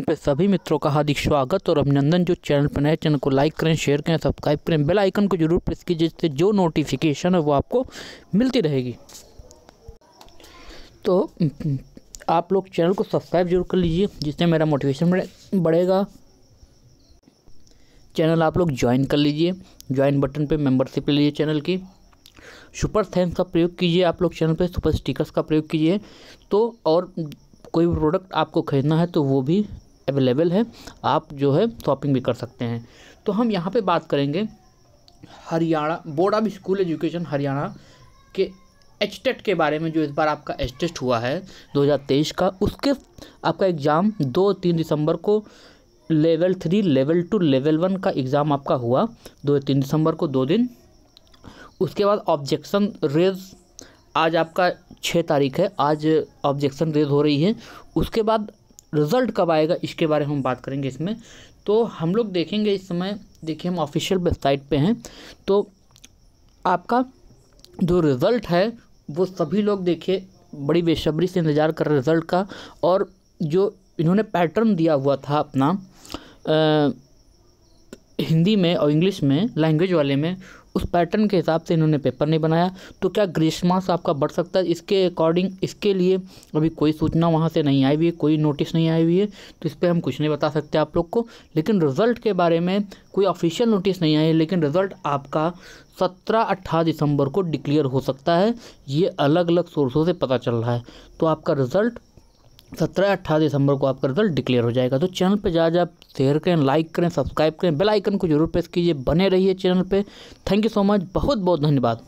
पे सभी मित्रों का हार्दिक स्वागत और अभिनंदन जो चैनल पर नए चैनल को लाइक करें शेयर करें सब्सक्राइब करें बेल आइकन को जरूर प्रेस कीजिए जिससे जो नोटिफिकेशन है वो आपको मिलती रहेगी तो आप लोग चैनल को सब्सक्राइब जरूर कर लीजिए जिससे मेरा मोटिवेशन बढ़ेगा चैनल आप लोग ज्वाइन कर लीजिए ज्वाइन बटन पर मेम्बरशिप ले लीजिए चैनल की सुपर थैंक्स का प्रयोग कीजिए आप लोग चैनल पर सुपर स्टिकर्स का प्रयोग कीजिए तो और कोई भी प्रोडक्ट आपको खरीदना है तो वो भी अवेलेबल है आप जो है शॉपिंग भी कर सकते हैं तो हम यहाँ पे बात करेंगे Haryana board of school education Haryana के एच e के बारे में जो इस बार आपका एच e हुआ है 2023 का उसके आपका एग्ज़ाम दो तीन दिसंबर को level three level two level one का एग्ज़ाम आपका हुआ दो तीन दिसंबर को दो दिन उसके बाद ऑब्जेक्शन रेज आज आपका छः तारीख है आज ऑब्जेक्शन रेज हो रही है उसके बाद रिज़ल्ट कब आएगा इसके बारे में हम बात करेंगे इसमें तो हम लोग देखेंगे इस समय देखिए हम ऑफिशियल वेबसाइट पे हैं तो आपका जो रिज़ल्ट है वो सभी लोग देखिए बड़ी बेसब्री से इंतज़ार कर रहे रिज़ल्ट का और जो इन्होंने पैटर्न दिया हुआ था अपना आ, हिंदी में और इंग्लिश में लैंग्वेज वाले में उस पैटर्न के हिसाब से इन्होंने पेपर नहीं बनाया तो क्या ग्रीष्मास आपका बढ़ सकता है इसके अकॉर्डिंग इसके लिए अभी कोई सूचना वहाँ से नहीं आई हुई है कोई नोटिस नहीं आई हुई है तो इस पर हम कुछ नहीं बता सकते आप लोग को लेकिन रिजल्ट के बारे में कोई ऑफिशियल नोटिस नहीं आई है लेकिन रिजल्ट आपका सत्रह अट्ठारह दिसंबर को डिक्लेयर हो सकता है ये अलग अलग सोर्सों से पता चल रहा है तो आपका रिजल्ट सत्रह अट्ठारह दिसंबर को आपका रिजल्ट डिक्लेयर हो जाएगा तो चैनल पे जा आप शेयर करें लाइक करें सब्सक्राइब करें बेल आइकन को जरूर प्रेस कीजिए बने रहिए चैनल पे थैंक यू सो मच बहुत बहुत धन्यवाद